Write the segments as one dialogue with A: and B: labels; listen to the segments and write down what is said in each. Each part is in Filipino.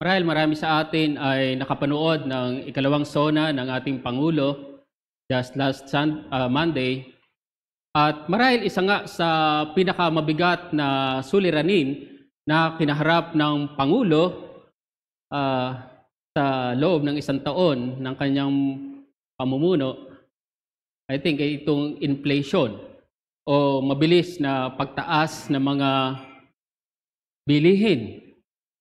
A: Marahil marami sa atin ay nakapanood ng ikalawang sona ng ating Pangulo just last Sunday, uh, Monday. At marahil isa nga sa pinakamabigat na suliranin na kinaharap ng Pangulo uh, sa loob ng isang taon ng kanyang pamumuno, I think ay itong inflation o mabilis na pagtaas ng mga bilihin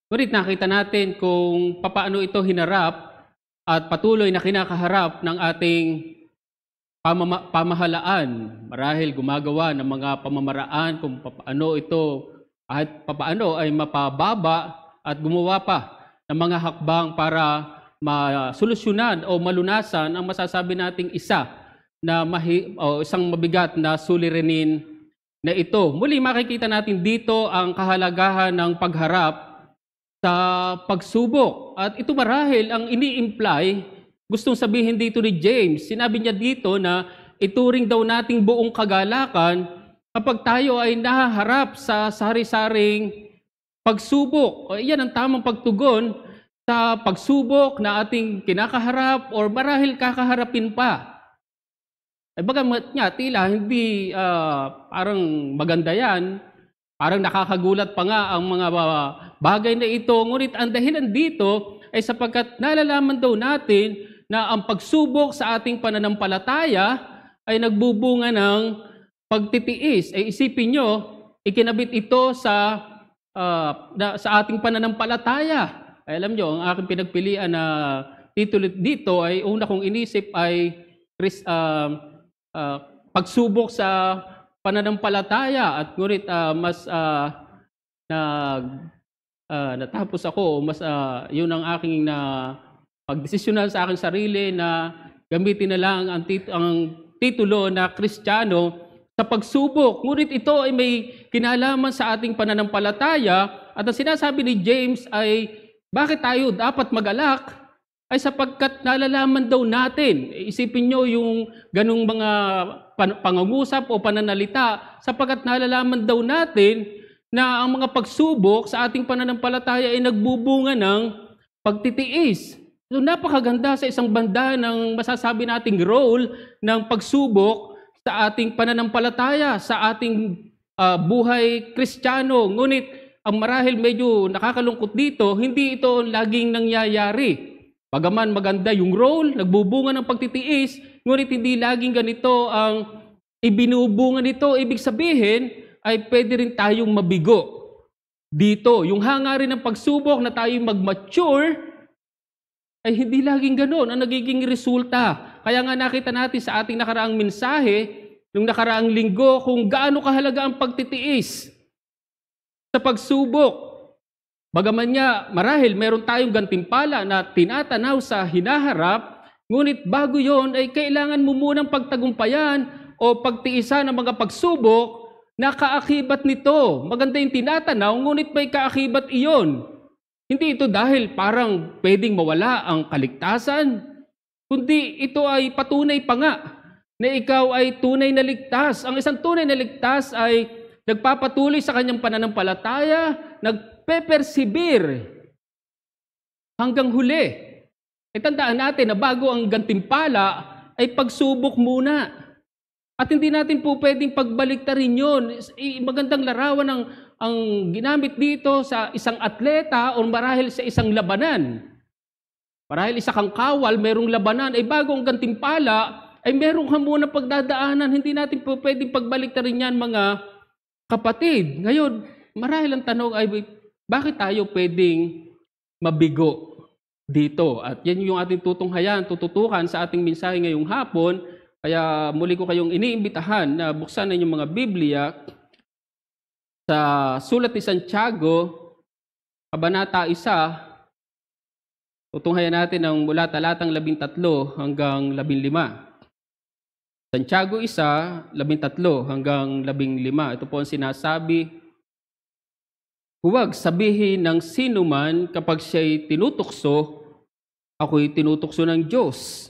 A: Ngunit nakita natin kung paano ito hinarap at patuloy na kinakaharap ng ating pamama- pamahalaan. Marahil gumagawa ng mga pamamaraan kung paano ito at paano ay mapababa at gumawa pa ng mga hakbang para masolusyonan o malunasan ang masasabi nating isa na mahi, o isang mabigat na suliranin na ito. Muli makikita natin dito ang kahalagahan ng pagharap sa pagsubok. At ito marahil ang ini-imply, gustong sabihin dito ni James, sinabi niya dito na ituring daw nating buong kagalakan kapag tayo ay nahaharap sa sari-saring pagsubok. O iyan ang tamang pagtugon sa pagsubok na ating kinakaharap or marahil kakaharapin pa. Ay baga nga, tila hindi uh, parang maganda yan, Parang nakakagulat pa nga ang mga bagay na ito. Ngunit ang dahilan dito ay sapagkat nalalaman daw natin na ang pagsubok sa ating pananampalataya ay nagbubunga ng pagtitiis. Ay eh, isipin nyo, ikinabit ito sa uh, na, sa ating pananampalataya. Ay, alam nyo, ang aking pinagpilian na titulo dito ay una kong inisip ay uh, uh, pagsubok sa pananampalataya at ngunit uh, mas uh, ah, na uh, ah, natapos ako mas uh, yun ang aking na pagdesisyonan sa aking sarili na gamitin na lang ang, tit- ang titulo na Kristiyano sa pagsubok. Ngunit ito ay may kinalaman sa ating pananampalataya at ang sinasabi ni James ay bakit tayo dapat magalak ay sapagkat nalalaman daw natin, isipin nyo yung ganung mga pangungusap o pananalita, sapagkat nalalaman daw natin na ang mga pagsubok sa ating pananampalataya ay nagbubunga ng pagtitiis. So napakaganda sa isang banda ng masasabi nating role ng pagsubok sa ating pananampalataya, sa ating uh, buhay kristyano. Ngunit ang marahil medyo nakakalungkot dito, hindi ito laging nangyayari. Pagaman maganda yung role, nagbubunga ng pagtitiis, ngunit hindi laging ganito ang ibinubunga nito. Ibig sabihin ay pwede rin tayong mabigo dito. Yung hangarin ng pagsubok na tayo mag-mature ay hindi laging ganoon ang nagiging resulta. Kaya nga nakita natin sa ating nakaraang mensahe, nung nakaraang linggo, kung gaano kahalaga ang pagtitiis sa pagsubok Bagaman nga marahil meron tayong gantimpala na tinatanaw sa hinaharap, ngunit bago yon ay kailangan mo munang pagtagumpayan o pagtiisan ng mga pagsubok na kaakibat nito. Maganda yung tinatanaw, ngunit may kaakibat iyon. Hindi ito dahil parang pwedeng mawala ang kaligtasan, kundi ito ay patunay pa nga na ikaw ay tunay na ligtas. Ang isang tunay na ligtas ay nagpapatuloy sa kanyang pananampalataya, nagpe hanggang huli. Ay tandaan natin na bago ang gantimpala ay pagsubok muna. At hindi natin po pwedeng pagbaliktarin yun. Magandang larawan ang, ang ginamit dito sa isang atleta o marahil sa isang labanan. Marahil isa kang kawal, merong labanan, ay bago ang gantimpala, ay meron ka muna pagdadaanan. Hindi natin po pwedeng pagbaliktarin yan mga kapatid. Ngayon, marahil ang tanong ay bakit tayo pwedeng mabigo dito? At yan yung ating tutunghayan, tututukan sa ating mensahe ngayong hapon. Kaya muli ko kayong iniimbitahan na buksan na yung mga Biblia sa sulat ni Santiago, Kabanata 1, tutunghayan natin ang mula talatang 13 hanggang 15. Santiago 1, 13 hanggang 15. Ito po ang sinasabi, Huwag sabihin ng sino man kapag siya'y tinutukso, ako'y tinutukso ng Diyos.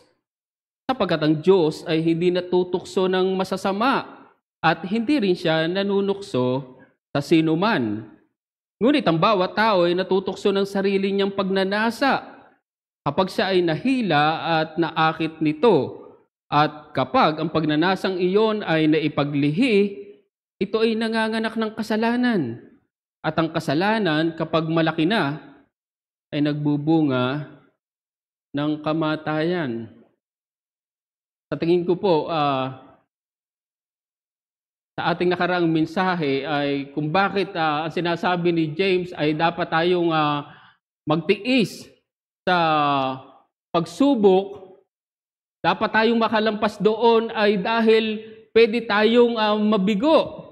A: Sapagkat ang Diyos ay hindi natutukso ng masasama at hindi rin siya nanunukso sa sino man. Ngunit ang bawat tao ay natutukso ng sarili niyang pagnanasa kapag siya ay nahila at naakit nito at kapag ang pagnanasang iyon ay naipaglihi, ito ay nanganganak ng kasalanan. At ang kasalanan, kapag malaki na, ay nagbubunga ng kamatayan. Sa tingin ko po, uh, sa ating nakaraang mensahe ay kung bakit uh, ang sinasabi ni James ay dapat tayong uh, magtiis sa pagsubok dapat tayong makalampas doon ay dahil pwede tayong uh, mabigo.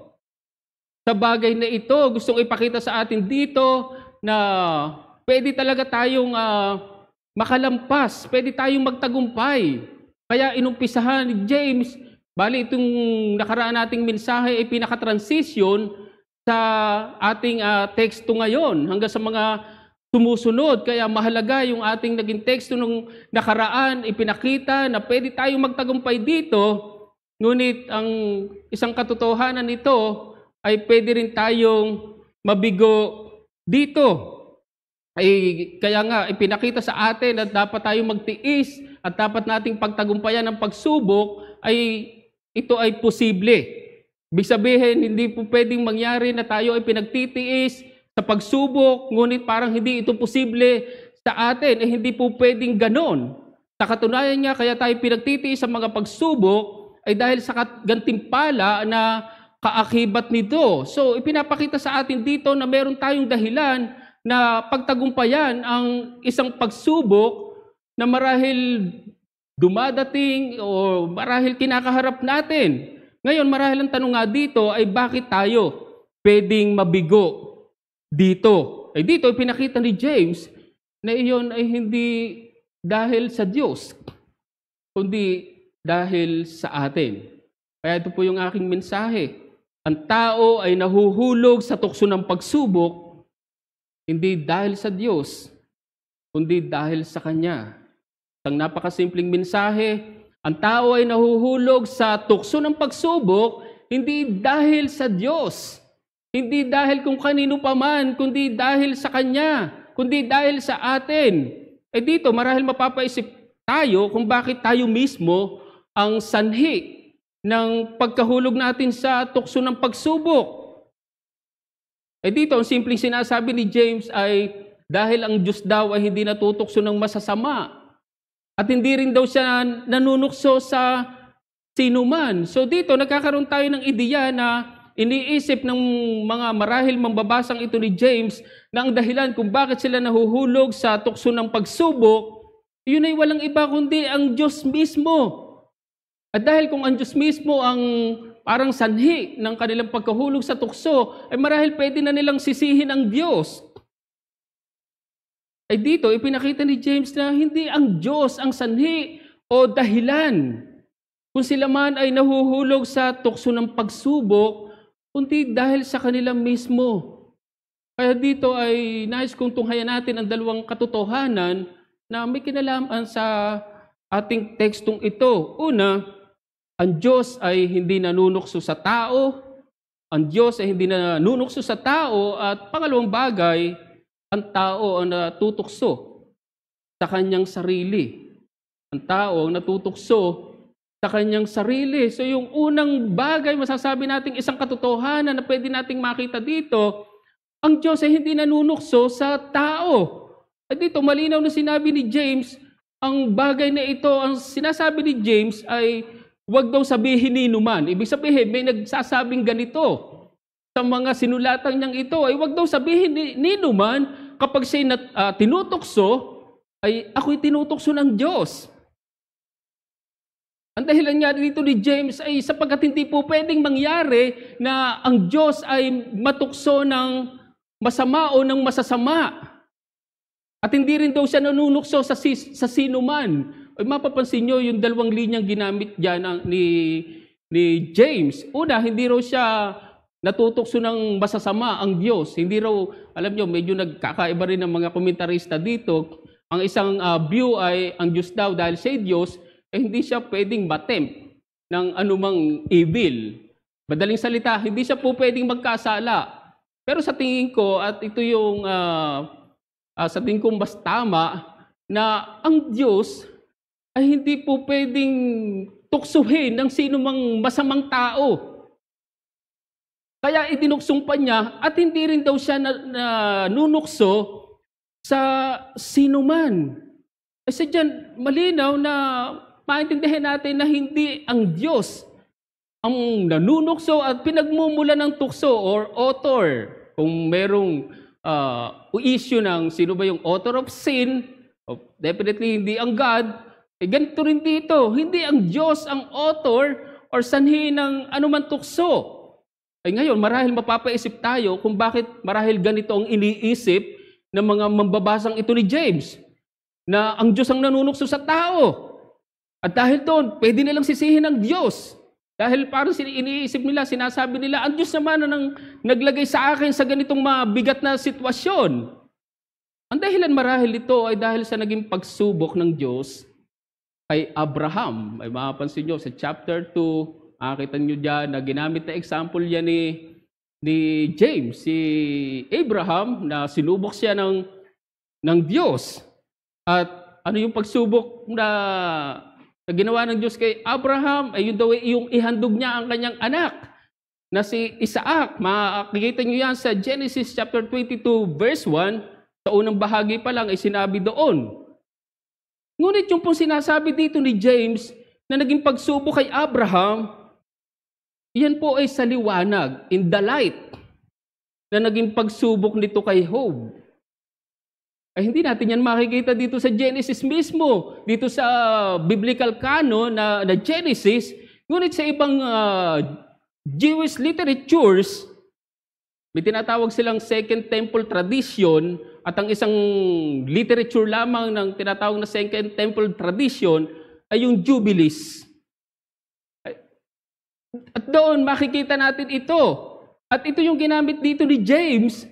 A: Sa bagay na ito, gustong ipakita sa atin dito na pwede talaga tayong uh, makalampas, pwede tayong magtagumpay. Kaya inumpisahan ni James, bali itong nakaraan nating mensahe ay pinaka-transition sa ating uh, teksto ngayon hanggang sa mga sumusunod. Kaya mahalaga yung ating naging teksto nung nakaraan, ipinakita na pwede tayong magtagumpay dito. Ngunit ang isang katotohanan nito ay pwede rin tayong mabigo dito. Ay, kaya nga, ipinakita sa atin na dapat tayong magtiis at dapat nating pagtagumpayan ng pagsubok ay ito ay posible. Ibig sabihin, hindi po pwedeng mangyari na tayo ay pinagtitiis, sa pagsubok, ngunit parang hindi ito posible sa atin. Eh, hindi po pwedeng ganon. Sa katunayan niya, kaya tayo pinagtitiis sa mga pagsubok ay dahil sa gantimpala na kaakibat nito. So, ipinapakita sa atin dito na meron tayong dahilan na pagtagumpayan ang isang pagsubok na marahil dumadating o marahil kinakaharap natin. Ngayon, marahil ang tanong nga dito ay bakit tayo pwedeng mabigo dito. Eh dito pinakita ni James na iyon ay hindi dahil sa Diyos, kundi dahil sa atin. Kaya ito po yung aking mensahe. Ang tao ay nahuhulog sa tukso ng pagsubok, hindi dahil sa Diyos, kundi dahil sa Kanya. Ang napakasimpleng mensahe, ang tao ay nahuhulog sa tukso ng pagsubok, hindi dahil sa Diyos, hindi dahil kung kanino pa man, kundi dahil sa Kanya, kundi dahil sa atin. Eh dito, marahil mapapaisip tayo kung bakit tayo mismo ang sanhi ng pagkahulog natin sa tukso ng pagsubok. Eh dito, ang simpleng sinasabi ni James ay dahil ang Diyos daw ay hindi natutukso ng masasama at hindi rin daw siya nanunukso sa sinuman. So dito, nagkakaroon tayo ng ideya na Iniisip ng mga marahil mambabasang ito ni James na ang dahilan kung bakit sila nahuhulog sa tukso ng pagsubok, yun ay walang iba kundi ang Diyos mismo. At dahil kung ang Diyos mismo ang parang sanhi ng kanilang pagkahulog sa tukso, ay marahil pwede na nilang sisihin ang Diyos. Ay dito, ipinakita ni James na hindi ang Diyos ang sanhi o dahilan. Kung sila man ay nahuhulog sa tukso ng pagsubok, kundi dahil sa kanila mismo. Kaya dito ay nais kong tunghayan natin ang dalawang katotohanan na may kinalaman sa ating tekstong ito. Una, ang Diyos ay hindi nanunukso sa tao. Ang Diyos ay hindi nanunukso sa tao. At pangalawang bagay, ang tao ang natutokso sa kanyang sarili. Ang tao ang natutokso sa kanyang sarili. So yung unang bagay, masasabi nating isang katotohanan na pwede nating makita dito, ang Diyos ay hindi nanunukso sa tao. At dito, malinaw na sinabi ni James, ang bagay na ito, ang sinasabi ni James ay huwag daw sabihin ni Numan. Ibig sabihin, may nagsasabing ganito sa mga sinulatang niyang ito ay huwag daw sabihin ni, ni Numan kapag siya uh, ah, tinutukso, ay ako'y tinutukso ng Diyos. Ang dahilan niya dito ni James ay sapagkat hindi po pwedeng mangyari na ang Diyos ay matukso ng masama o ng masasama. At hindi rin daw siya nanunukso sa, si, sa sino man. Ay, mapapansin niyo yung dalawang linyang ginamit dyan ang, ni, ni James. Una, hindi raw siya natutokso ng masasama ang Diyos. Hindi raw, alam niyo, medyo nagkakaiba rin ng mga komentarista dito. Ang isang uh, view ay ang Diyos daw dahil siya Diyos, eh hindi siya pwedeng matempt ng anumang evil. Madaling salita, hindi siya po pwedeng magkasala. Pero sa tingin ko, at ito yung uh, uh, sa tingin kong mas tama, na ang Diyos ay hindi po pwedeng tuksuhin ng sino mang masamang tao. Kaya itinuksong pa niya at hindi rin daw siya nanunukso sa sino man. Kasi dyan, malinaw na maintindihan natin na hindi ang Diyos ang nanunukso at pinagmumula ng tukso or author. Kung merong uh, issue ng sino ba yung author of sin, oh, definitely hindi ang God, eh ganito rin dito. Hindi ang Diyos ang author or sanhi ng anumang tukso. Ay eh, ngayon, marahil mapapaisip tayo kung bakit marahil ganito ang iniisip ng mga mambabasang ito ni James na ang Diyos ang nanunukso sa tao. At dahil doon, pwede nilang sisihin ang Diyos. Dahil parang iniisip nila, sinasabi nila, ang Diyos naman ang naglagay sa akin sa ganitong mabigat na sitwasyon. Ang dahilan marahil ito ay dahil sa naging pagsubok ng Diyos kay Abraham. May mapapansin nyo sa chapter 2, akita ah, nyo dyan na ginamit na example yan ni, ni James, si Abraham na sinubok siya ng, ng Diyos. At ano yung pagsubok na na ginawa ng Diyos kay Abraham ay yung, daw yung ihandog niya ang kanyang anak na si Isaac. Makikita niyo yan sa Genesis chapter 22 verse 1 sa unang bahagi pa lang ay sinabi doon. Ngunit yung pong sinasabi dito ni James na naging pagsubok kay Abraham, yan po ay sa liwanag, in the light, na naging pagsubok nito kay Job. Ay eh, hindi natin yan makikita dito sa Genesis mismo, dito sa ah, biblical canon na, na Genesis, ngunit sa ibang uh, Jewish literatures, may tinatawag silang Second Temple tradition at ang isang literature lamang ng tinatawag na Second Temple tradition ay yung Jubilees. At doon makikita natin ito. At ito yung ginamit dito ni James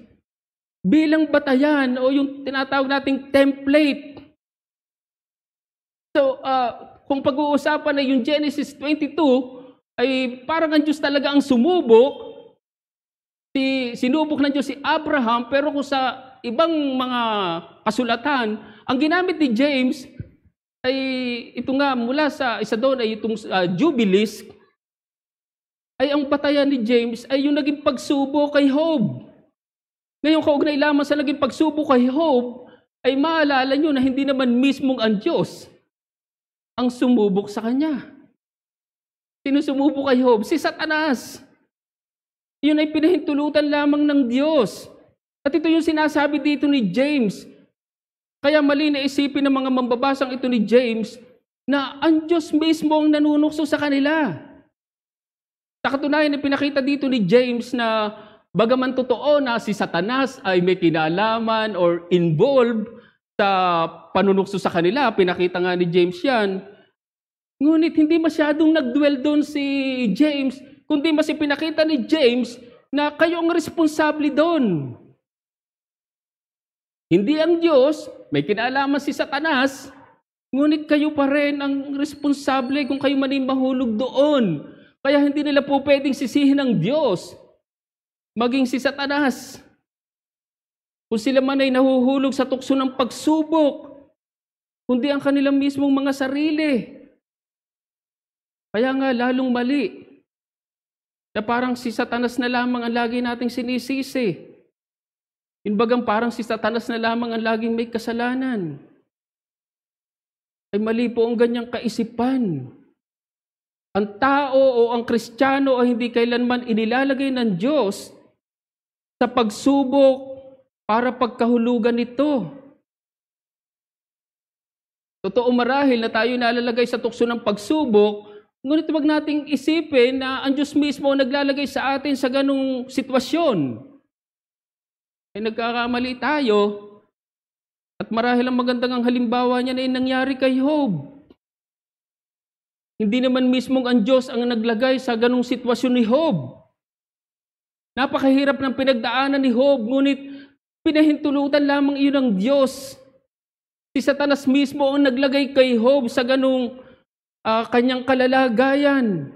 A: bilang batayan o yung tinatawag nating template. So, uh, kung pag-uusapan na yung Genesis 22, ay parang ang Diyos talaga ang sumubok. Si, sinubok ng Diyos si Abraham, pero kung sa ibang mga kasulatan, ang ginamit ni James ay ito nga mula sa isa doon ay itong uh, ah, jubilis ay ang batayan ni James ay yung naging pagsubok kay Job. Ngayon, kaugnay lamang sa naging pagsubok kay Hope, ay maalala nyo na hindi naman mismong ang Diyos ang sumubok sa kanya. Sino sumubok kay Hope? Si Satanas. Yun ay pinahintulutan lamang ng Diyos. At ito yung sinasabi dito ni James. Kaya mali na isipin ng mga mambabasang ito ni James na ang Diyos mismo ang nanunukso sa kanila. Sa katunayan, ipinakita dito ni James na Bagaman totoo na si Satanas ay may kinalaman or involved sa panunukso sa kanila, pinakita nga ni James yan. Ngunit hindi masyadong nagdwell doon si James, kundi mas pinakita ni James na kayo ang responsable doon. Hindi ang Diyos, may kinalaman si Satanas, ngunit kayo pa rin ang responsable kung kayo man mahulog doon. Kaya hindi nila po pwedeng sisihin ang Diyos maging si Satanas. Kung sila man ay nahuhulog sa tukso ng pagsubok, kundi ang kanilang mismong mga sarili. Kaya nga lalong mali na parang si Satanas na lamang ang lagi nating sinisisi. Inbagang parang si Satanas na lamang ang laging may kasalanan. Ay mali po ang ganyang kaisipan. Ang tao o ang kristyano ay hindi kailanman inilalagay ng Diyos sa pagsubok para pagkahulugan nito. Totoo marahil na tayo nalalagay sa tukso ng pagsubok, ngunit wag nating isipin na ang Diyos mismo ang naglalagay sa atin sa ganong sitwasyon. Ay nagkakamali tayo at marahil ang magandang ang halimbawa niya na ay kay Job. Hindi naman mismo ang Diyos ang naglagay sa ganong sitwasyon ni Job. Napakahirap ng pinagdaanan ni Job, ngunit pinahintulutan lamang iyon ng Diyos. Si Satanas mismo ang naglagay kay Job sa ganung uh, kanyang kalalagayan.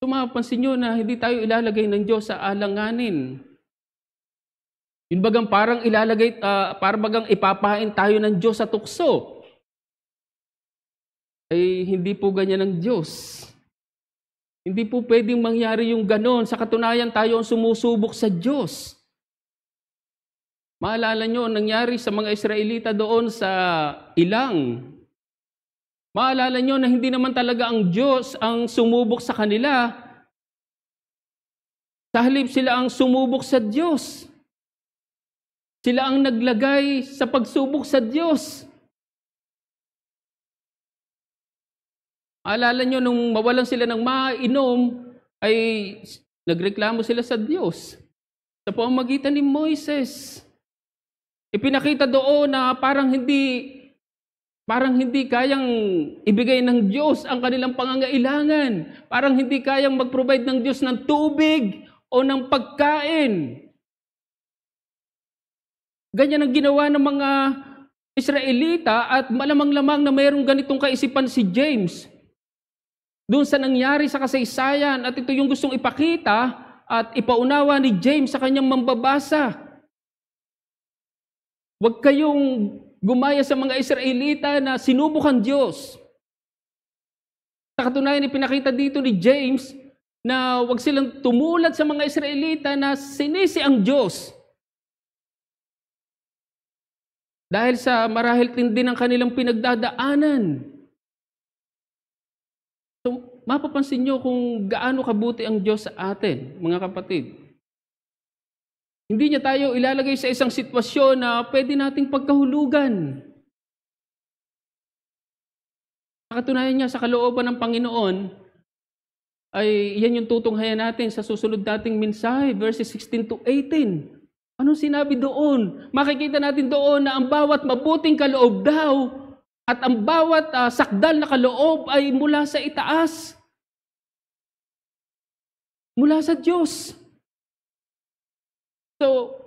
A: So nyo na hindi tayo ilalagay ng Diyos sa alanganin. Yun bagang parang ilalagay, uh, parang bagang ipapahain tayo ng Diyos sa tukso. Ay hindi po ganyan ng Diyos. Hindi po pwedeng mangyari yung ganon. Sa katunayan, tayo ang sumusubok sa Diyos. Maalala nyo, nangyari sa mga Israelita doon sa ilang. Maalala nyo na hindi naman talaga ang Diyos ang sumubok sa kanila. Sa halip sila ang sumubok sa Diyos. Sila ang naglagay sa pagsubok sa Diyos. Alala nyo, nung mawalan sila ng mainom, ay nagreklamo sila sa Diyos. Sa pamamagitan ni Moises. Ipinakita doon na parang hindi Parang hindi kayang ibigay ng Diyos ang kanilang pangangailangan. Parang hindi kayang mag-provide ng Diyos ng tubig o ng pagkain. Ganyan ang ginawa ng mga Israelita at malamang-lamang na mayroong ganitong kaisipan si James doon sa nangyari sa kasaysayan at ito yung gustong ipakita at ipaunawa ni James sa kanyang mambabasa. Huwag kayong gumaya sa mga Israelita na sinubukan Diyos. Sa katunayan, ipinakita dito ni James na huwag silang tumulad sa mga Israelita na sinisi ang Diyos. Dahil sa marahil tindi ng kanilang pinagdadaanan. So, mapapansin nyo kung gaano kabuti ang Diyos sa atin, mga kapatid. Hindi niya tayo ilalagay sa isang sitwasyon na pwede nating pagkahulugan. Nakatunayan niya sa kalooban ng Panginoon, ay yan yung tutunghayan natin sa susunod dating mensahe, verses 16 to 18. Anong sinabi doon? Makikita natin doon na ang bawat mabuting kaloob daw at ang bawat uh, sakdal na kaloob ay mula sa itaas. Mula sa Diyos. So,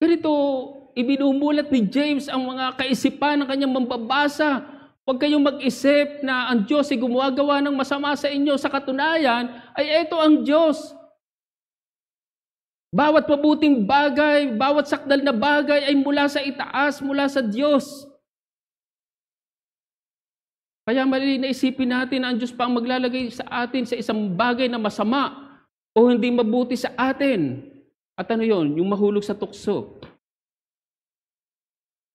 A: ganito ibinumulat ni James ang mga kaisipan ng kanyang mambabasa. Huwag kayong mag-isip na ang Diyos ay gumagawa ng masama sa inyo. Sa katunayan, ay ito ang Diyos. Bawat mabuting bagay, bawat sakdal na bagay ay mula sa itaas, mula sa Diyos. Kaya mali na isipin natin na ang Diyos pa ang maglalagay sa atin sa isang bagay na masama o hindi mabuti sa atin. At ano yon Yung mahulog sa tukso.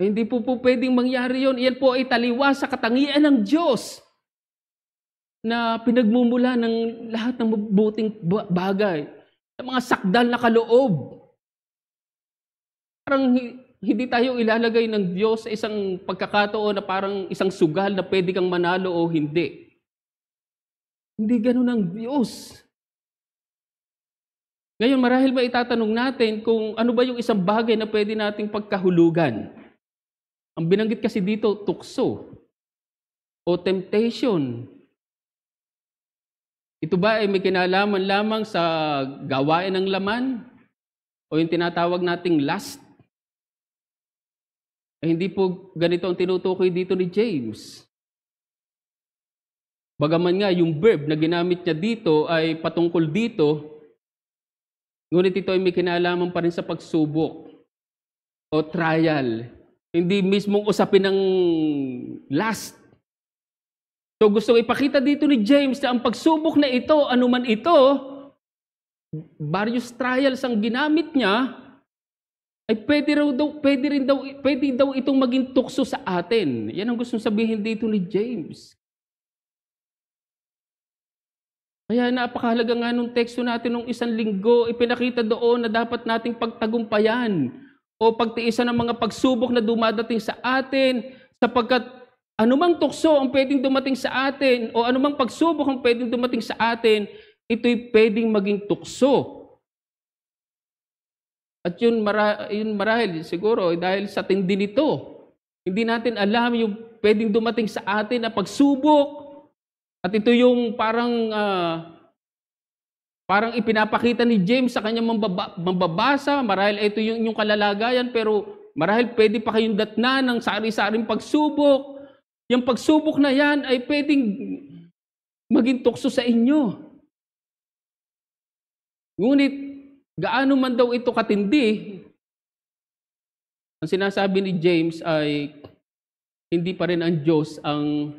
A: Eh, hindi po po pwedeng mangyari yon Iyan po ay taliwa sa katangian ng Diyos na pinagmumula ng lahat ng mabuting bagay, ng mga sakdal na kaloob. Parang hindi tayo ilalagay ng Diyos sa isang pagkakataon na parang isang sugal na pwede kang manalo o hindi. Hindi ganun ang Diyos. Ngayon, marahil ba itatanong natin kung ano ba yung isang bagay na pwede nating pagkahulugan? Ang binanggit kasi dito, tukso o temptation. Ito ba ay may kinalaman lamang sa gawain ng laman o yung tinatawag nating lust? Eh, hindi po ganito ang tinutukoy dito ni James. Bagaman nga, yung verb na ginamit niya dito ay patungkol dito, ngunit ito ay may kinalaman pa rin sa pagsubok o trial. Hindi mismong usapin ng last. So gusto ipakita dito ni James na ang pagsubok na ito, anuman ito, various trials ang ginamit niya, ay pwede, raw daw, pwede, rin daw, pwede daw itong maging tukso sa atin. Yan ang gusto sabihin dito ni James. Kaya napakahalaga nga nung teksto natin nung isang linggo, ipinakita doon na dapat nating pagtagumpayan o pagtiisan ng mga pagsubok na dumadating sa atin sapagkat anumang tukso ang pwedeng dumating sa atin o anumang pagsubok ang pwedeng dumating sa atin, ito'y pwedeng maging tukso at yun, mara, yun marahil siguro eh, dahil sa tindi nito, hindi natin alam yung pwedeng dumating sa atin na pagsubok. At ito yung parang uh, parang ipinapakita ni James sa kanyang mambaba, mambabasa. Marahil ito yung inyong kalalagayan pero marahil pwede pa kayong datna ng sari-saring pagsubok. Yung pagsubok na yan ay pwedeng maging tukso sa inyo. Ngunit Gaano man daw ito katindi, ang sinasabi ni James ay hindi pa rin ang Diyos ang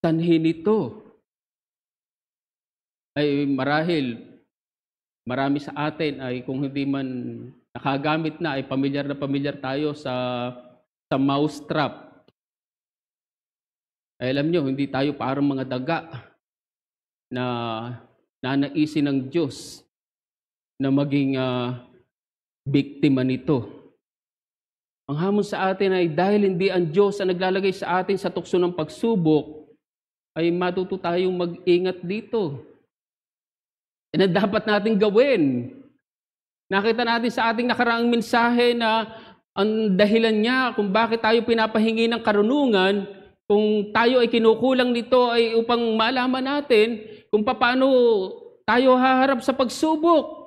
A: sanhi nito. Ay marahil, marami sa atin ay kung hindi man nakagamit na, ay pamilyar na pamilyar tayo sa, sa mousetrap. Ay alam nyo, hindi tayo parang mga daga na nanaisin ng Diyos na maging uh, biktima nito. Ang hamon sa atin ay dahil hindi ang Diyos ang naglalagay sa atin sa tukso ng pagsubok, ay matuto tayong mag-ingat dito. Yan eh, ang dapat natin gawin. Nakita natin sa ating nakaraang mensahe na ang dahilan niya kung bakit tayo pinapahingi ng karunungan, kung tayo ay kinukulang nito ay upang malaman natin kung paano tayo haharap sa pagsubok.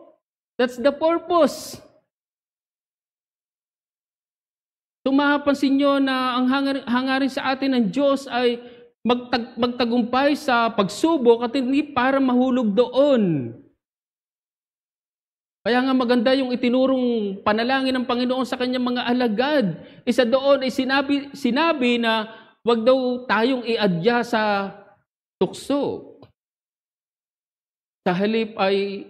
A: That's the purpose. So mapapansin nyo na ang hangarin sa atin ng Diyos ay magtag, magtagumpay sa pagsubok at hindi para mahulog doon. Kaya nga maganda yung itinurong panalangin ng Panginoon sa kanyang mga alagad. Isa doon ay sinabi, sinabi na wag daw tayong iadya sa tukso. Sa halip ay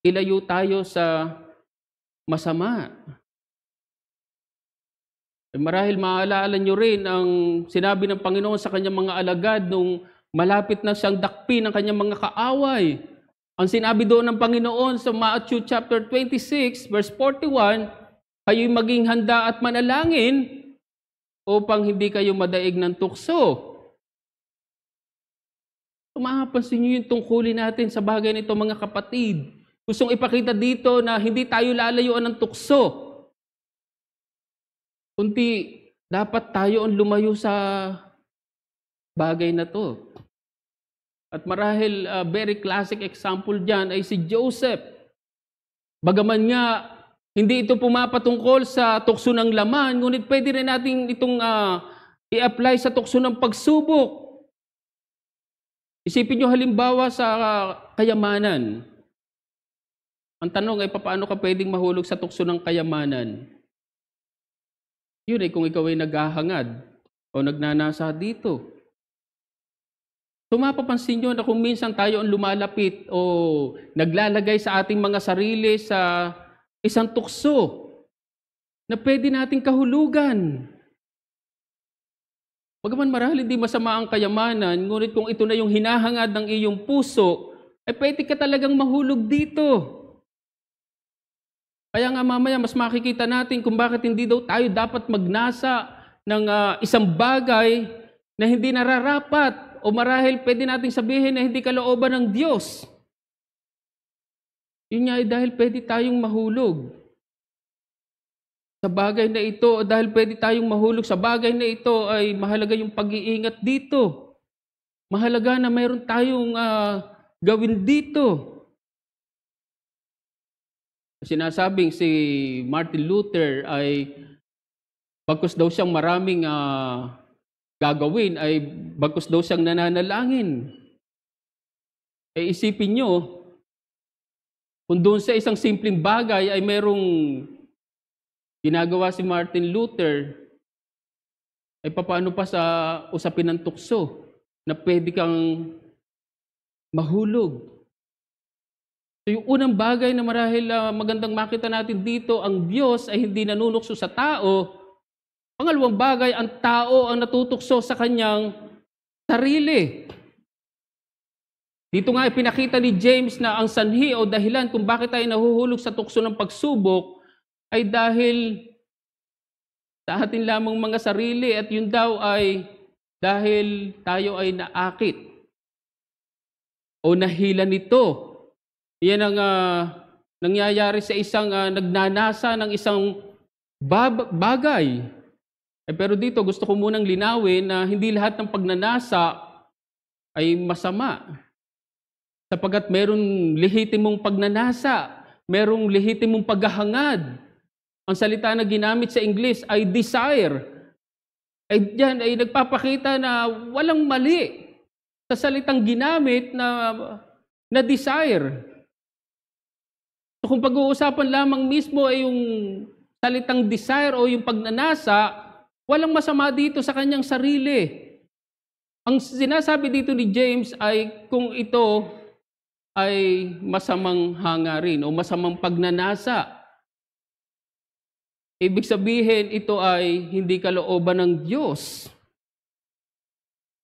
A: ilayo tayo sa masama. Marahil maaalala nyo rin ang sinabi ng Panginoon sa kanyang mga alagad nung malapit na siyang dakpi ng kanyang mga kaaway. Ang sinabi doon ng Panginoon sa Matthew chapter 26 verse 41, kayo'y maging handa at manalangin upang hindi kayo madaig ng tukso. Mapapansin niyo yung tungkulin natin sa bagay nito mga kapatid. Gustong ipakita dito na hindi tayo lalayuan ng tukso. Kundi dapat tayo ang lumayo sa bagay na to. At marahil uh, very classic example dyan ay si Joseph. Bagaman nga, hindi ito pumapatungkol sa tukso ng laman, ngunit pwede rin natin itong uh, i-apply sa tukso ng pagsubok. Isipin nyo halimbawa sa uh, kayamanan. Ang tanong ay paano ka pwedeng mahulog sa tukso ng kayamanan? Yun ay kung ikaw ay naghahangad o nagnanasa dito. So mapapansin nyo na kung minsan tayo ang lumalapit o naglalagay sa ating mga sarili sa isang tukso na pwede nating kahulugan. Bagaman marahil hindi masama ang kayamanan, ngunit kung ito na yung hinahangad ng iyong puso, ay pwede ka talagang mahulog dito. Kaya nga mamaya mas makikita natin kung bakit hindi daw tayo dapat magnasa ng uh, isang bagay na hindi nararapat o marahil pwede nating sabihin na hindi kalooban ng Diyos. Yun nga ay eh, dahil pwede tayong mahulog sa bagay na ito dahil pwede tayong mahulog sa bagay na ito ay mahalaga yung pag-iingat dito. Mahalaga na mayroon tayong uh, gawin dito sinasabing si Martin Luther ay bagkus daw siyang maraming uh, gagawin ay bagkus daw siyang nananalangin. E isipin nyo, kung doon sa isang simpleng bagay ay merong ginagawa si Martin Luther, ay papaano pa sa usapin ng tukso na pwede kang mahulog So yung unang bagay na marahil uh, magandang makita natin dito, ang Diyos ay hindi nanunukso sa tao. Pangalawang bagay, ang tao ang natutukso sa kanyang sarili. Dito nga ipinakita ni James na ang sanhi o dahilan kung bakit tayo nahuhulog sa tukso ng pagsubok ay dahil sa atin lamang mga sarili at yun daw ay dahil tayo ay naakit o nahila nito Iyan ang uh, nangyayari sa isang uh, nagnanasa ng isang bab- bagay. Eh, pero dito gusto ko munang linawin na hindi lahat ng pagnanasa ay masama. Sapagat merong lehitimong pagnanasa, merong lehitimong paghahangad. Ang salita na ginamit sa English ay desire. Ay diyan ay nagpapakita na walang mali sa salitang ginamit na na desire. So kung pag-uusapan lamang mismo ay yung salitang desire o yung pagnanasa, walang masama dito sa kanyang sarili. Ang sinasabi dito ni James ay kung ito ay masamang hangarin o masamang pagnanasa. Ibig sabihin, ito ay hindi kalooban ng Diyos.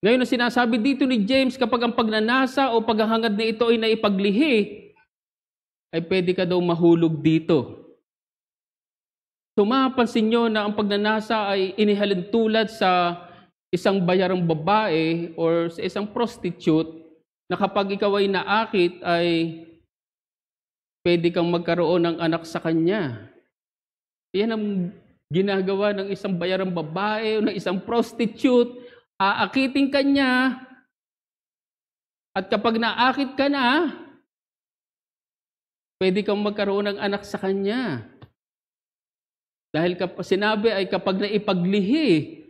A: Ngayon, ang sinasabi dito ni James, kapag ang pagnanasa o paghahangad na ito ay naipaglihi, ay pwede ka daw mahulog dito. So mapapansin nyo na ang pagnanasa ay inihalin tulad sa isang bayarang babae or sa isang prostitute na kapag ikaw ay naakit ay pwede kang magkaroon ng anak sa kanya. Iyan ang ginagawa ng isang bayarang babae o ng isang prostitute. Aakitin ka niya at kapag naakit ka na, Pwede kang magkaroon ng anak sa kanya. Dahil kap- sinabi ay kapag naipaglihi,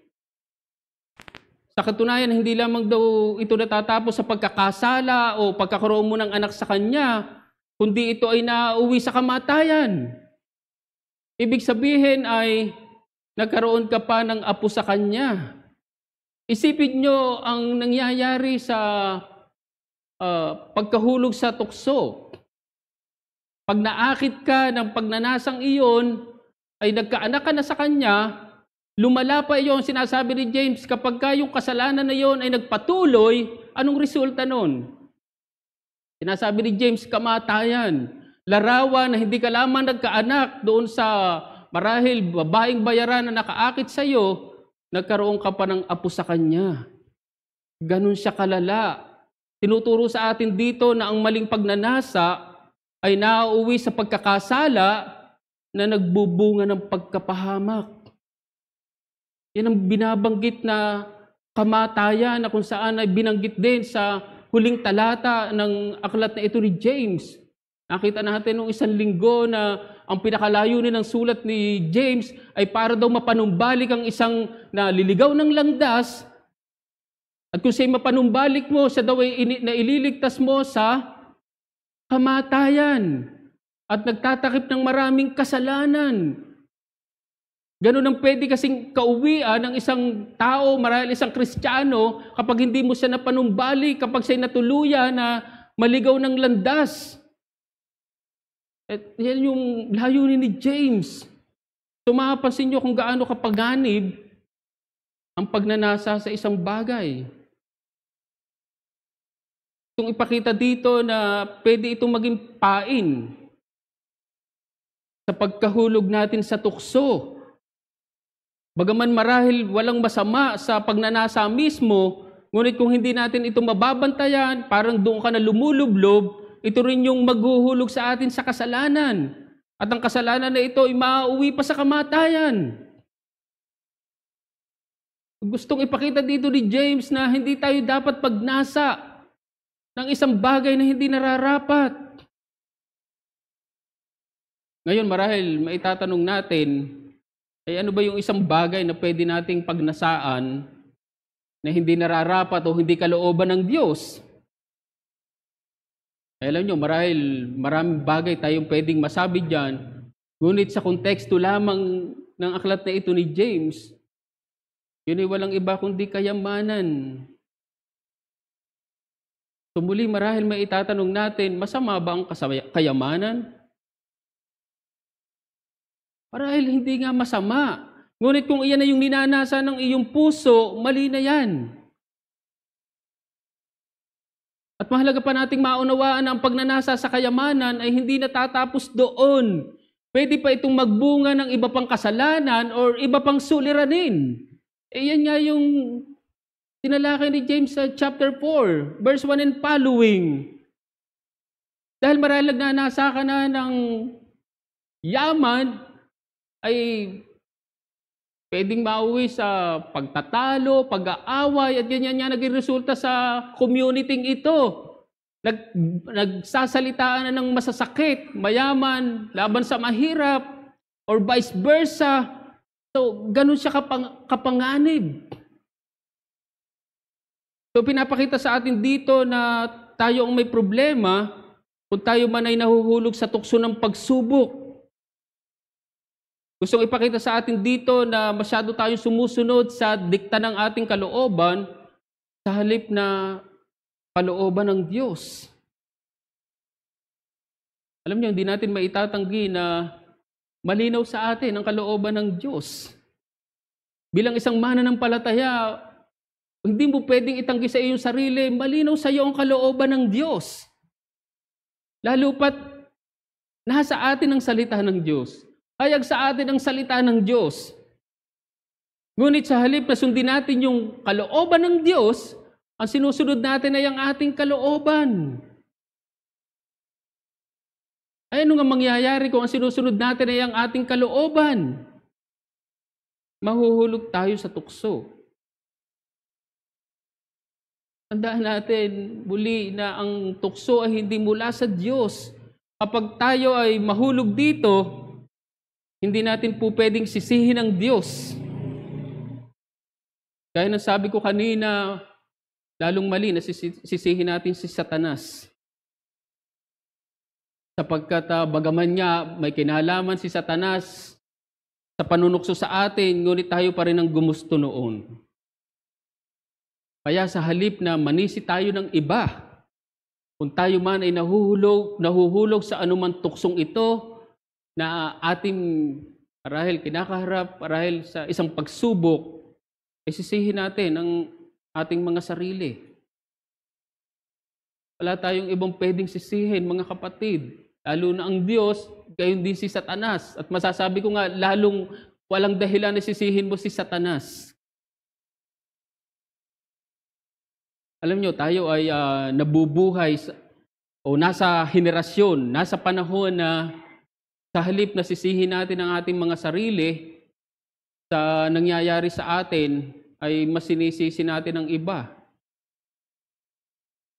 A: sa katunayan, hindi lamang daw ito natatapos sa pagkakasala o pagkakaroon mo ng anak sa kanya, kundi ito ay nauwi sa kamatayan. Ibig sabihin ay nagkaroon ka pa ng apo sa kanya. Isipin nyo ang nangyayari sa uh, pagkahulog sa tukso. Pag naakit ka ng pagnanasang iyon, ay nagkaanak ka na sa kanya, lumala pa iyon, sinasabi ni James, kapag ka yung kasalanan na iyon ay nagpatuloy, anong resulta nun? Sinasabi ni James, kamatayan. Larawan na hindi ka lamang nagkaanak doon sa marahil babaeng bayaran na nakaakit sa iyo, nagkaroon ka pa ng apo sa kanya. Ganon siya kalala. Tinuturo sa atin dito na ang maling pagnanasa ay nauwi sa pagkakasala na nagbubunga ng pagkapahamak. Yan ang binabanggit na kamatayan na kung saan ay binanggit din sa huling talata ng aklat na ito ni James. Nakita natin nung isang linggo na ang pinakalayunin ng sulat ni James ay para daw mapanumbalik ang isang naliligaw ng landas at kung siya'y mapanumbalik mo, siya daw ay naililigtas mo sa kamatayan at nagtatakip ng maraming kasalanan. Ganun ang pwede kasing kauwian ng isang tao, marahil isang kristyano, kapag hindi mo siya napanumbali, kapag siya natuluya na maligaw ng landas. At yan yung layunin ni James. So mapapansin nyo kung gaano kapaganib ang pagnanasa sa isang bagay itong ipakita dito na pwede itong maging pain sa pagkahulog natin sa tukso. Bagaman marahil walang masama sa pagnanasa mismo, ngunit kung hindi natin ito mababantayan, parang doon ka na lumulublob, ito rin yung maghuhulog sa atin sa kasalanan. At ang kasalanan na ito ay maauwi pa sa kamatayan. Gustong ipakita dito ni James na hindi tayo dapat pagnasa ng isang bagay na hindi nararapat. Ngayon, marahil maitatanong natin, ay ano ba yung isang bagay na pwede nating pagnasaan na hindi nararapat o hindi kalooban ng Diyos? alam nyo, marahil maraming bagay tayong pwedeng masabi dyan, ngunit sa konteksto lamang ng aklat na ito ni James, yun ay walang iba kundi kayamanan So muli marahil may itatanong natin, masama ba ang kayamanan? Marahil hindi nga masama. Ngunit kung iyan na yung ninanasa ng iyong puso, mali na yan. At mahalaga pa nating maunawaan na ang pagnanasa sa kayamanan ay hindi natatapos doon. Pwede pa itong magbunga ng iba pang kasalanan or iba pang suliranin. E yan nga yung Tinalakay ni James sa chapter 4, verse 1 and following. Dahil maralag na nasa ka na ng yaman, ay pwedeng mauwi sa pagtatalo, pag-aaway, at ganyan niya naging resulta sa community ito. Nag, nagsasalitaan na ng masasakit, mayaman, laban sa mahirap, or vice versa. So, ganun siya kapang, kapanganib. So pinapakita sa atin dito na tayo ang may problema kung tayo man ay nahuhulog sa tukso ng pagsubok. Gustong ipakita sa atin dito na masyado tayong sumusunod sa dikta ng ating kalooban sa halip na kalooban ng Diyos. Alam niyo, hindi natin maitatanggi na malinaw sa atin ang kalooban ng Diyos. Bilang isang mananampalataya, hindi mo pwedeng itanggi sa iyong sarili. Malinaw sa iyo ang kalooban ng Diyos. Lalo pat, nasa atin ang salita ng Diyos. Hayag sa atin ang salita ng Diyos. Ngunit sa halip na sundin natin yung kalooban ng Diyos, ang sinusunod natin ay ang ating kalooban. Ay ano nga mangyayari kung ang sinusunod natin ay ang ating kalooban? Mahuhulog tayo sa tukso. Tandaan natin muli na ang tukso ay hindi mula sa Diyos. Kapag tayo ay mahulog dito, hindi natin po pwedeng sisihin ang Diyos. Kaya nang sabi ko kanina, lalong mali na sisihin natin si Satanas. Sapagkat uh, bagaman niya may kinalaman si Satanas sa panunukso sa atin, ngunit tayo pa rin ang gumusto noon. Kaya sa halip na manisi tayo ng iba, kung tayo man ay nahuhulog, nahuhulog sa anumang tuksong ito na ating marahil kinakaharap, marahil sa isang pagsubok, sisihin natin ang ating mga sarili. Wala tayong ibang pwedeng sisihin, mga kapatid. Lalo na ang Diyos, gayon din si Satanas. At masasabi ko nga, lalong walang dahilan na sisihin mo si Satanas. Alam nyo, tayo ay uh, nabubuhay sa, o nasa henerasyon, nasa panahon na sa halip na sisihin natin ang ating mga sarili sa nangyayari sa atin ay mas sinisisi natin ang iba.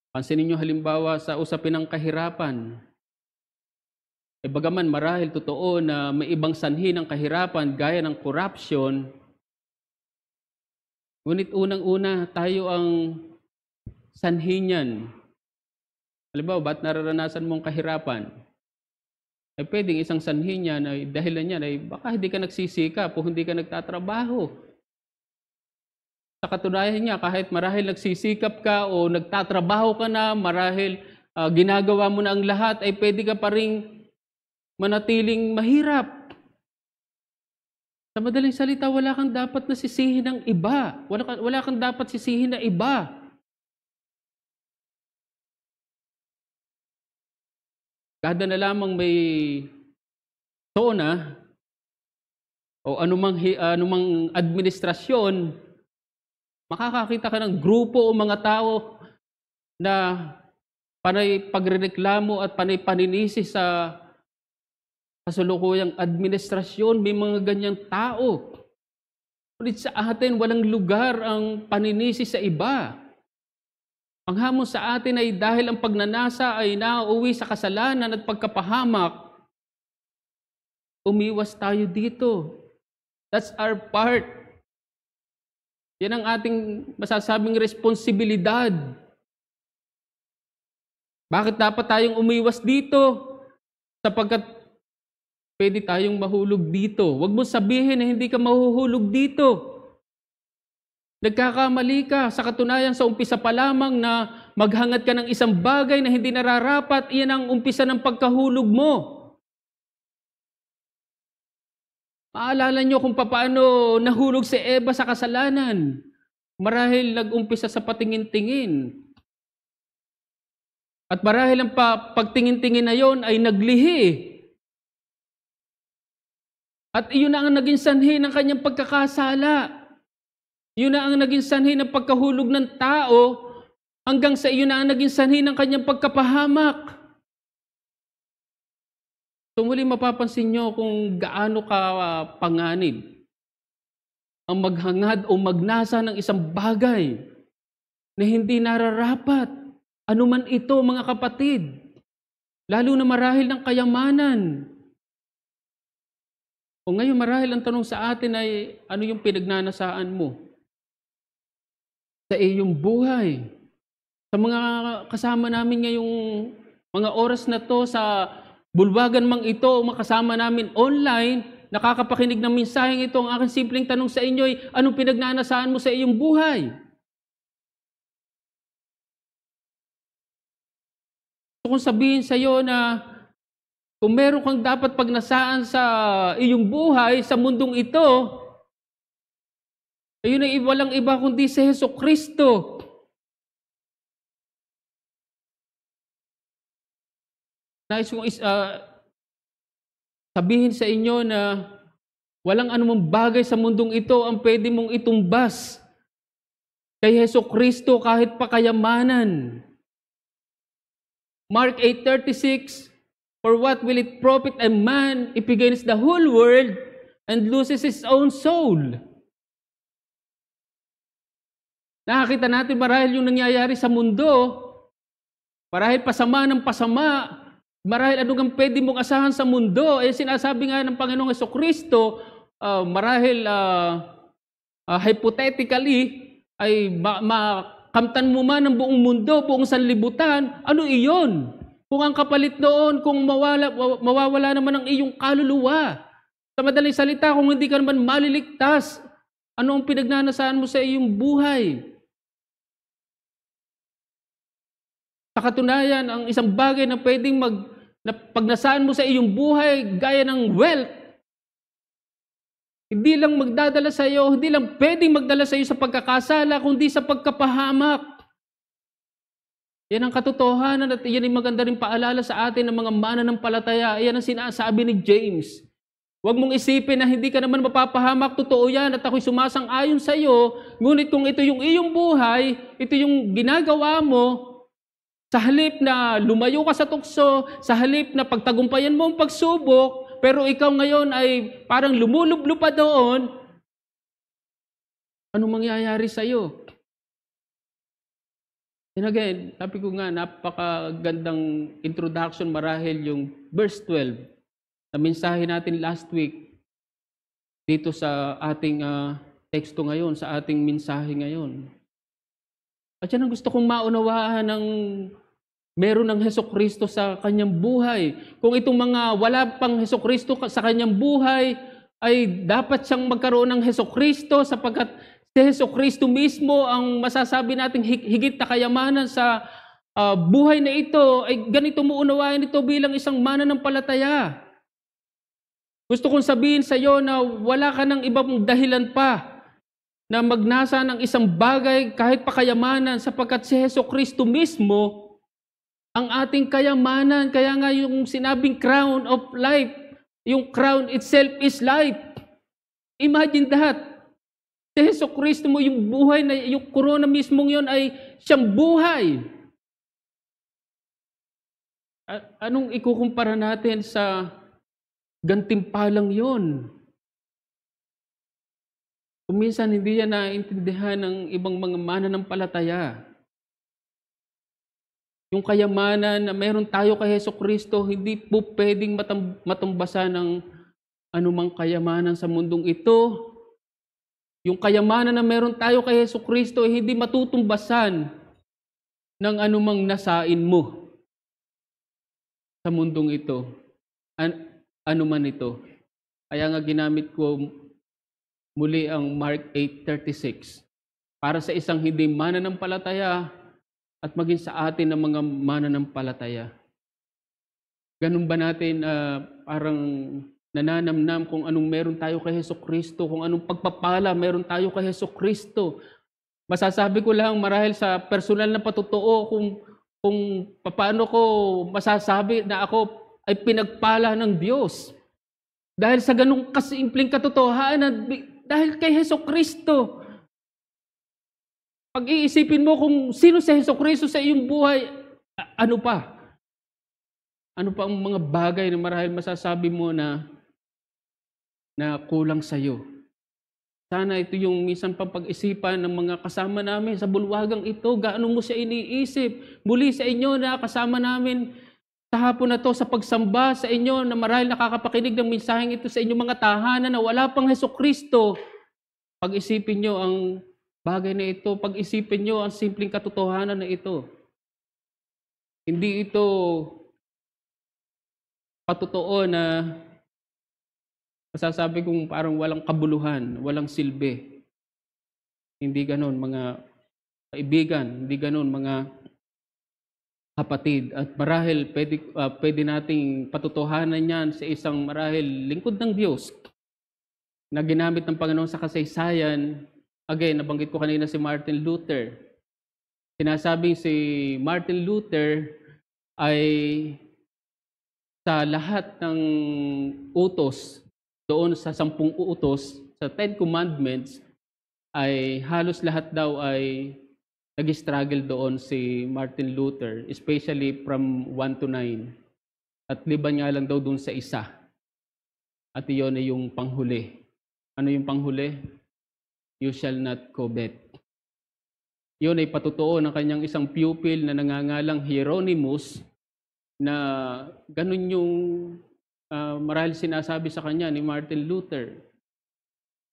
A: Pansinin nyo halimbawa sa usapin ng kahirapan. E bagaman marahil totoo na may ibang sanhi ng kahirapan gaya ng corruption, ngunit unang-una tayo ang sanhin yan. Halimbawa, ba't nararanasan mong kahirapan? Ay eh, pwedeng isang sanhin yan, ay dahilan niya ay baka hindi ka nagsisikap o hindi ka nagtatrabaho. Sa katunayan niya, kahit marahil nagsisikap ka o nagtatrabaho ka na, marahil uh, ginagawa mo na ang lahat, ay pwede ka pa rin manatiling mahirap. Sa madaling salita, wala kang dapat nasisihin ng iba. Wala, wala kang dapat sisihin na iba. Kada na lamang may tona o anumang, anumang administrasyon, makakakita ka ng grupo o mga tao na panay pagrereklamo at panay paninisi sa kasulukuyang administrasyon. May mga ganyang tao. Ngunit sa atin, walang lugar ang paninisi sa iba. Ang hamon sa atin ay dahil ang pagnanasa ay nauwi sa kasalanan at pagkapahamak, umiwas tayo dito. That's our part. Yan ang ating masasabing responsibilidad. Bakit dapat tayong umiwas dito? Sapagkat pwede tayong mahulog dito. Huwag mo sabihin na hindi ka mahuhulog dito. Nagkakamali ka sa katunayan sa umpisa pa lamang na maghangad ka ng isang bagay na hindi nararapat, iyan ang umpisa ng pagkahulog mo. Paalala niyo kung paano nahulog si Eva sa kasalanan. Marahil nag-umpisa sa patingin-tingin. At marahil ang pagtingin-tingin na yon ay naglihi. At iyon na ang naging sanhi ng kanyang pagkakasala. Iyon na ang naging sanhi ng pagkahulog ng tao hanggang sa iyon na ang naging sanhi ng kanyang pagkapahamak. So muli mapapansin nyo kung gaano ka ah, panganib ang maghangad o magnasa ng isang bagay na hindi nararapat. Ano man ito mga kapatid, lalo na marahil ng kayamanan. O ngayon marahil ang tanong sa atin ay ano yung pinagnanasaan mo? sa iyong buhay. Sa mga kasama namin ngayong mga oras na to sa bulwagan mang ito o makasama namin online, nakakapakinig ng mensaheng ito, ang aking simpleng tanong sa inyo ay, anong pinagnanasaan mo sa iyong buhay? Gusto kong sabihin sa iyo na kung meron kang dapat pagnasaan sa iyong buhay, sa mundong ito, Ayun ay walang iba kundi si Heso Kristo. Nais kong is, uh, sabihin sa inyo na walang anumang bagay sa mundong ito ang pwede mong itumbas kay Heso Kristo kahit pa kayamanan. Mark 8.36, For what will it profit a man if he gains the whole world and loses his own soul? Nakakita natin marahil yung nangyayari sa mundo. Marahil pasama ng pasama. Marahil ano kang pwede mong asahan sa mundo. Eh sinasabi nga ng Panginoong Yeso Kristo, uh, ah, marahil uh, uh, hypothetically, ay ma- makamtan mo man ng buong mundo, buong sanlibutan, ano iyon? Kung ang kapalit noon, kung mawala, mawawala naman ang iyong kaluluwa. Sa madaling salita, kung hindi ka naman maliligtas, ano ang pinagnanasaan mo sa iyong buhay? Pakatunayan, ang isang bagay na pwedeng mag, na pagnasaan mo sa iyong buhay gaya ng wealth, hindi lang magdadala sa iyo, hindi lang pwedeng magdala sa iyo sa pagkakasala, kundi sa pagkapahamak. Yan ang katotohanan at yan ang maganda rin paalala sa atin ng mga mana ng palataya. Yan ang sinasabi ni James. Huwag mong isipin na hindi ka naman mapapahamak, totoo yan at ako'y sumasang-ayon sa iyo. Ngunit kung ito yung iyong buhay, ito yung ginagawa mo, sa halip na lumayo ka sa tukso, sa halip na pagtagumpayan mo ang pagsubok, pero ikaw ngayon ay parang lumulublo pa doon, ano mangyayari sa iyo? And again, sabi ko nga, napakagandang introduction marahil yung verse 12 na mensahe natin last week dito sa ating uh, teksto ngayon, sa ating mensahe ngayon. At yan ang gusto kong maunawaan ng meron ng Heso Kristo sa kanyang buhay. Kung itong mga wala pang Heso Kristo sa kanyang buhay, ay dapat siyang magkaroon ng Heso Kristo sapagkat si Heso Kristo mismo ang masasabi nating higit na kayamanan sa uh, buhay na ito. Ay ganito mo unawain ito bilang isang mana ng palataya. Gusto kong sabihin sa iyo na wala ka ng ibang dahilan pa na magnasa ng isang bagay kahit pa kayamanan sapagkat si Heso Kristo mismo ang ating kayamanan. Kaya nga yung sinabing crown of life, yung crown itself is life. Imagine that. Si Heso Kristo mo, yung buhay na, yung corona mismong yon ay siyang buhay. A- anong ikukumpara natin sa gantimpalang yon? Kung minsan hindi yan naiintindihan ng ibang mga mananampalataya. Yung kayamanan na meron tayo kay Heso Kristo, hindi po pwedeng matumbasan ng anumang kayamanan sa mundong ito. Yung kayamanan na meron tayo kay Heso Kristo, eh, hindi matutumbasan ng anumang nasain mo sa mundong ito. An- ano man ito. Kaya nga ginamit ko muli ang Mark 8.36 para sa isang hindi mananampalataya at maging sa atin ng mga mananampalataya. Ganun ba natin uh, parang nananamnam kung anong meron tayo kay Heso Kristo, kung anong pagpapala meron tayo kay Heso Kristo. Masasabi ko lang marahil sa personal na patutuo kung kung paano ko masasabi na ako ay pinagpala ng Diyos. Dahil sa ganung kasimpleng katotohanan dahil kay Heso Kristo. Pag-iisipin mo kung sino si Heso Kristo sa iyong buhay, ano pa? Ano pa ang mga bagay na marahil masasabi mo na na kulang sa iyo? Sana ito yung minsan pag-isipan ng mga kasama namin sa bulwagang ito. Gaano mo siya iniisip? Muli sa inyo na kasama namin sa hapon na to sa pagsamba sa inyo na marahil nakakapakinig ng mensaheng ito sa inyong mga tahanan na wala pang Heso Kristo. Pag-isipin nyo ang bagay na ito. Pag-isipin nyo ang simpleng katotohanan na ito. Hindi ito patotoo na masasabi kong parang walang kabuluhan, walang silbi. Hindi ganon mga kaibigan, hindi ganon mga kapatid. At marahil pwede, uh, pwede nating patutuhanan yan sa isang marahil lingkod ng Diyos na ginamit ng Panginoon sa kasaysayan. Again, nabanggit ko kanina si Martin Luther. Sinasabing si Martin Luther ay sa lahat ng utos, doon sa sampung utos, sa Ten Commandments, ay halos lahat daw ay nag-struggle doon si Martin Luther, especially from 1 to 9. At liban nga lang daw doon sa isa. At iyon ay yung panghuli. Ano yung panghuli? You shall not covet. Yun ay patutuo ng kanyang isang pupil na nangangalang Hieronymus na ganun yung uh, marahil sinasabi sa kanya ni Martin Luther.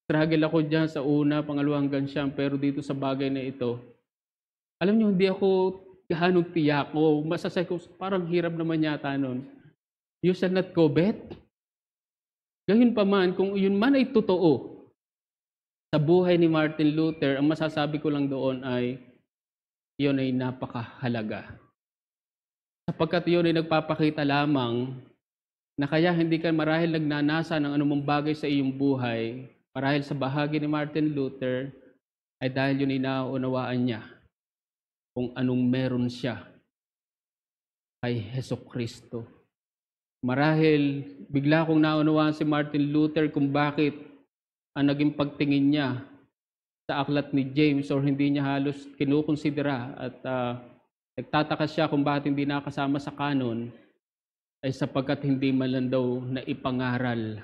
A: Struggle ako dyan sa una, pangalawa hanggang siyam, pero dito sa bagay na ito, alam niyo, hindi ako gahanong tiyak o masasay ko, parang hirap naman yata nun. You shall not covet. Gayun pa man, kung yun man ay totoo, sa buhay ni Martin Luther, ang masasabi ko lang doon ay, yun ay napakahalaga. Sapagkat yun ay nagpapakita lamang na kaya hindi ka marahil nagnanasa ng anumang bagay sa iyong buhay, marahil sa bahagi ni Martin Luther, ay dahil yun ay naunawaan niya kung anong meron siya kay Heso Kristo. Marahil, bigla kong naunawaan si Martin Luther kung bakit ang naging pagtingin niya sa aklat ni James or hindi niya halos kinukonsidera at uh, nagtataka siya kung bakit hindi nakasama sa kanon ay sapagkat hindi man lang daw na ipangaral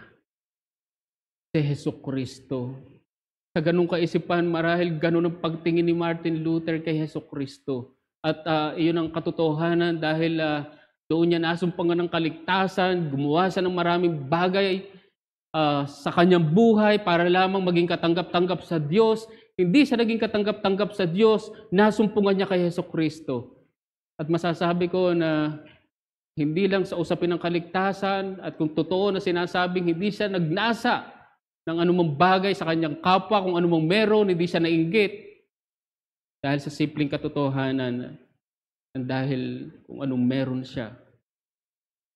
A: si Heso Kristo sa ganung kaisipan, marahil ganun ang pagtingin ni Martin Luther kay Heso Kristo. At uh, iyon ang katotohanan dahil uh, doon niya nasumpangan ng kaligtasan, gumawa siya ng maraming bagay uh, sa kanyang buhay para lamang maging katanggap-tanggap sa Diyos. Hindi siya naging katanggap-tanggap sa Diyos, nasumpungan niya kay Heso Kristo. At masasabi ko na hindi lang sa usapin ng kaligtasan at kung totoo na sinasabing hindi siya nagnasa ng anumang bagay sa kanyang kapwa, kung anumang meron, hindi siya nainggit. Dahil sa simpleng katotohanan, dahil kung anong meron siya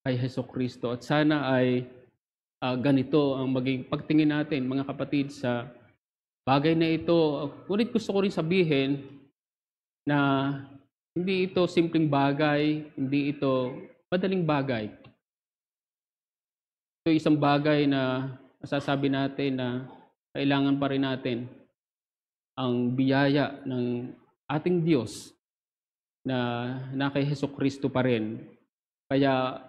A: ay Heso Kristo. At sana ay uh, ganito ang maging pagtingin natin, mga kapatid, sa bagay na ito. Ngunit gusto ko rin sabihin na hindi ito simpleng bagay, hindi ito madaling bagay. Ito isang bagay na masasabi natin na kailangan pa rin natin ang biyaya ng ating Diyos na na kay Heso Kristo pa rin. Kaya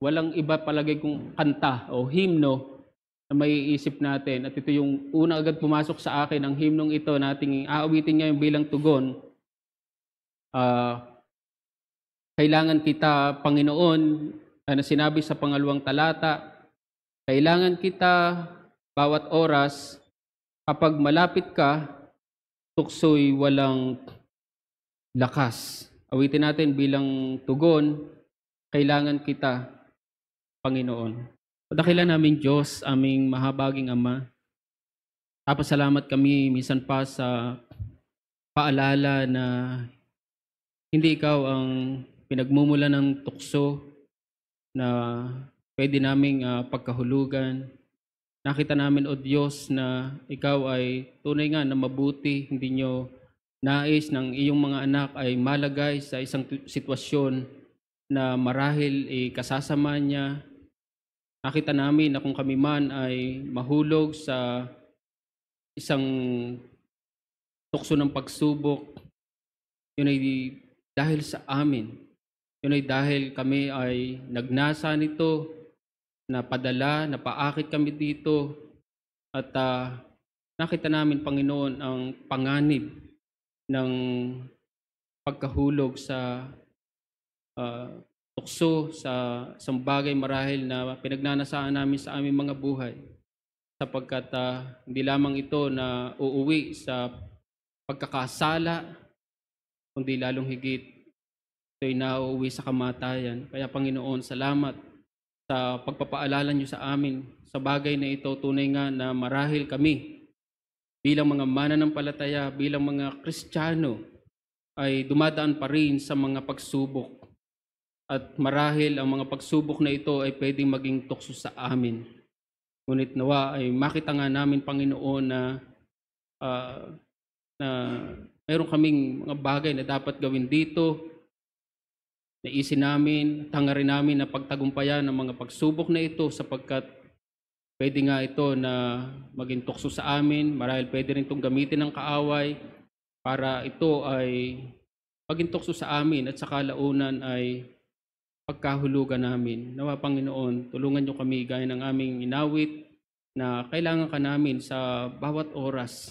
A: walang iba palagay kung kanta o himno na maiisip natin. At ito yung una agad pumasok sa akin, ang himnong ito na nating aawitin ngayon bilang tugon. Uh, kailangan kita, Panginoon, na sinabi sa pangalawang talata, kailangan kita bawat oras kapag malapit ka, tukso'y walang lakas. Awitin natin bilang tugon, kailangan kita, Panginoon. Padakilan namin Diyos, aming mahabaging Ama. Tapos salamat kami minsan pa sa paalala na hindi ikaw ang pinagmumula ng tukso na pwede naming uh, pagkahulugan. Nakita namin, O Diyos, na Ikaw ay tunay nga na mabuti, hindi nyo nais ng iyong mga anak ay malagay sa isang sitwasyon na marahil ikasasama niya. Nakita namin na kung kami man ay mahulog sa isang tukso ng pagsubok, yun ay dahil sa amin. Yun ay dahil kami ay nagnasa nito, na padala, napaakit kami dito at uh, nakita namin, Panginoon, ang panganib ng pagkahulog sa uh, tukso, sa isang bagay marahil na pinagnanasaan namin sa aming mga buhay sapagkat uh, hindi lamang ito na uuwi sa pagkakasala, kundi lalong higit ito'y nauuwi sa kamatayan. Kaya Panginoon, salamat sa pagpapaalala nyo sa amin sa bagay na ito. Tunay nga na marahil kami bilang mga mananampalataya, bilang mga Kristiyano ay dumadaan pa rin sa mga pagsubok. At marahil ang mga pagsubok na ito ay pwedeng maging tukso sa amin. Ngunit nawa ay makita nga namin, Panginoon, na, uh, na meron kaming mga bagay na dapat gawin dito Naisin namin, tangarin namin na pagtagumpayan ng mga pagsubok na ito sapagkat pwede nga ito na maging tukso sa amin, marahil pwede rin itong gamitin ng kaaway para ito ay maging tukso sa amin at sa kalaunan ay pagkahulugan namin. Nawa Panginoon, tulungan niyo kami gaya ng aming inawit na kailangan ka namin sa bawat oras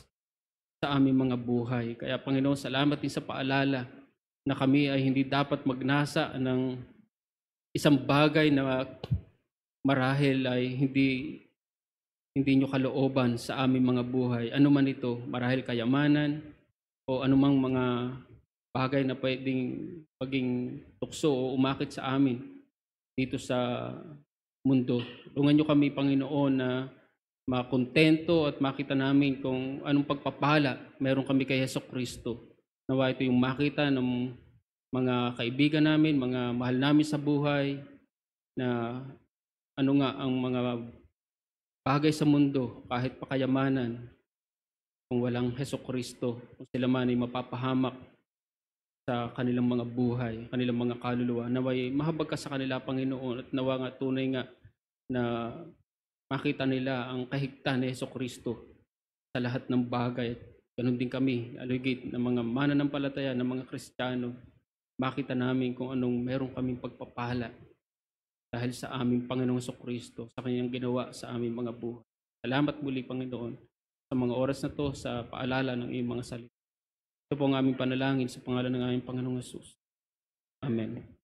A: sa aming mga buhay. Kaya Panginoon, salamat din sa paalala na kami ay hindi dapat magnasa ng isang bagay na marahil ay hindi hindi nyo kalooban sa aming mga buhay. Ano man ito, marahil kayamanan o anumang mga bagay na pwedeng maging tukso o umakit sa amin dito sa mundo. Lungan nyo kami, Panginoon, na makontento at makita namin kung anong pagpapala meron kami kay Yeso Kristo Nawa ito yung makita ng mga kaibigan namin, mga mahal namin sa buhay, na ano nga ang mga bagay sa mundo, kahit pakayamanan, kung walang Heso Kristo, kung sila man ay mapapahamak sa kanilang mga buhay, kanilang mga kaluluwa. Naway mahabag ka sa kanila, Panginoon, at nawa nga tunay nga na makita nila ang kahigtan ni Heso Kristo sa lahat ng bagay at Ganun din kami, allocate ng mga mananampalataya, ng mga Kristiyano, makita namin kung anong meron kaming pagpapala dahil sa aming Panginoong Kristo, sa kanyang ginawa sa aming mga buhay. Salamat muli, Panginoon, sa mga oras na to, sa paalala ng iyong mga salita. Ito po ang aming panalangin sa pangalan ng aming Panginoong Yesus. Amen.